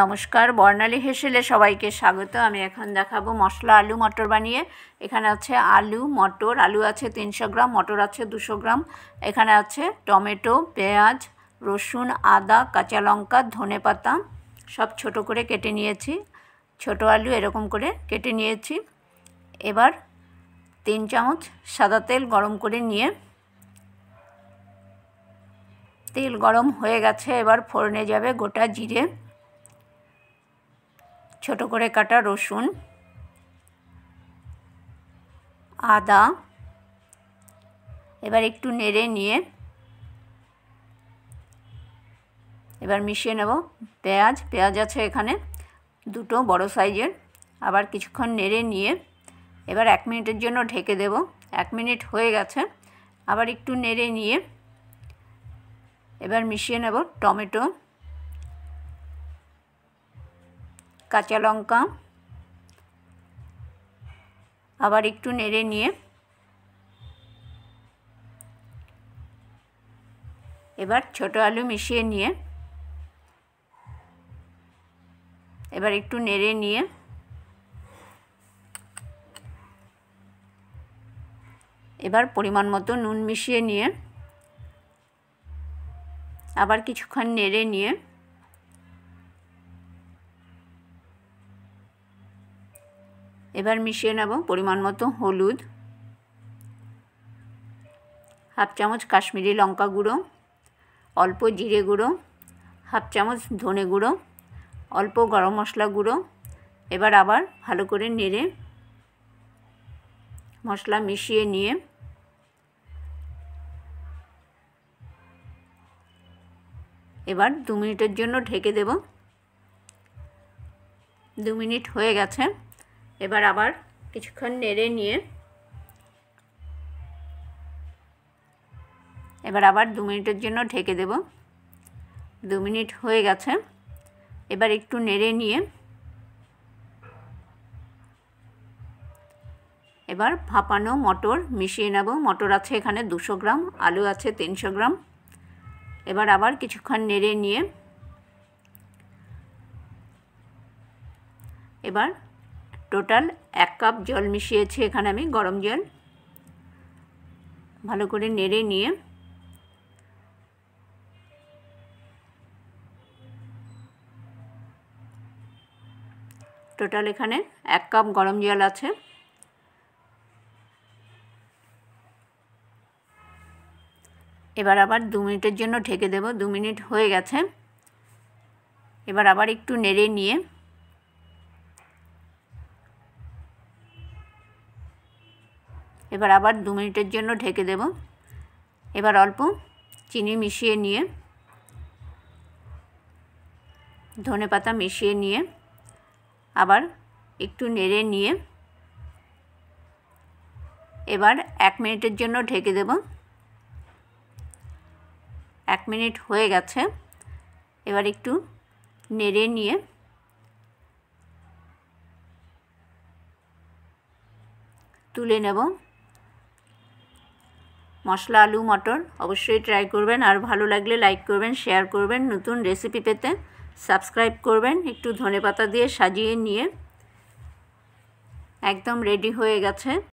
নমস্কার বর্ণালী হেসেলে সবাইকে স্বাগত আমি এখন দেখাবো মশলা আলু মটর বানিয়ে এখানে আছে আলু মটর আলু আছে তিনশো গ্রাম মটর আছে দুশো গ্রাম এখানে আছে টমেটো পেঁয়াজ রসুন আদা কাঁচা লঙ্কা ধনে পাতা সব ছোট করে কেটে নিয়েছি ছোট আলু এরকম করে কেটে নিয়েছি এবার তিন চামচ সাদা তেল গরম করে নিয়ে তেল গরম হয়ে গেছে এবার ফোড়নে যাবে গোটা জিরে ছোট করে কাটা রসুন আদা এবার একটু নেড়ে নিয়ে এবার মিশিয়ে নেব পেঁয়াজ পেঁয়াজ আছে এখানে দুটো বড় সাইজের আবার কিছুক্ষণ নেড়ে নিয়ে এবার এক মিনিটের জন্য ঢেকে দেব এক মিনিট হয়ে গেছে আবার একটু নেড়ে নিয়ে এবার মিশিয়ে নেব টমেটো কাঁচা লঙ্কা আবার একটু নেড়ে নিয়ে এবার ছোট আলু মিশিয়ে নিয়ে এবার একটু নেড়ে নিয়ে এবার পরিমাণ মতো নুন মিশিয়ে নিয়ে আবার কিছুক্ষণ নেড়ে নিয়ে এবার মিশিয়ে নেব পরিমাণ মতো হলুদ হাফ চামচ কাশ্মীরি লঙ্কা গুঁড়ো অল্প জিরে গুঁড়ো হাফ চামচ ধনে গুঁড়ো অল্প গরম মশলা গুঁড়ো এবার আবার ভালো করে নেড়ে মশলা মিশিয়ে নিয়ে এবার দু মিনিটের জন্য ঢেকে দেব দু মিনিট হয়ে গেছে এবার আবার কিছুক্ষণ নেড়ে নিয়ে এবার আবার দু মিনিটের জন্য ঢেকে দেব দু মিনিট হয়ে গেছে এবার একটু নেড়ে নিয়ে এবার ভাপানো মটর মিশিয়ে নেব মটর আছে এখানে দুশো গ্রাম আলু আছে তিনশো গ্রাম এবার আবার কিছুক্ষণ নেড়ে নিয়ে এবার টোটাল এক কাপ জল মিশিয়েছি এখানে আমি গরম জল ভালো করে নেড়ে নিয়ে টোটাল এখানে এক কাপ গরম জল আছে এবার আবার দু মিনিটের জন্য ঢেকে দেব দু মিনিট হয়ে গেছে এবার আবার একটু নেড়ে নিয়ে এবার আবার দু মিনিটের জন্য ঢেকে দেব এবার অল্প চিনি মিশিয়ে নিয়ে ধনে পাতা মিশিয়ে নিয়ে আবার একটু নেড়ে নিয়ে এবার এক মিনিটের জন্য ঢেকে দেব এক মিনিট হয়ে গেছে এবার একটু নেড়ে নিয়ে তুলে নেব মশলা আলু মটর অবশ্যই ট্রাই করবেন আর ভালো লাগলে লাইক করবেন শেয়ার করবেন নতুন রেসিপি পেতে সাবস্ক্রাইব করবেন একটু ধনে পাতা দিয়ে সাজিয়ে নিয়ে একদম রেডি হয়ে গেছে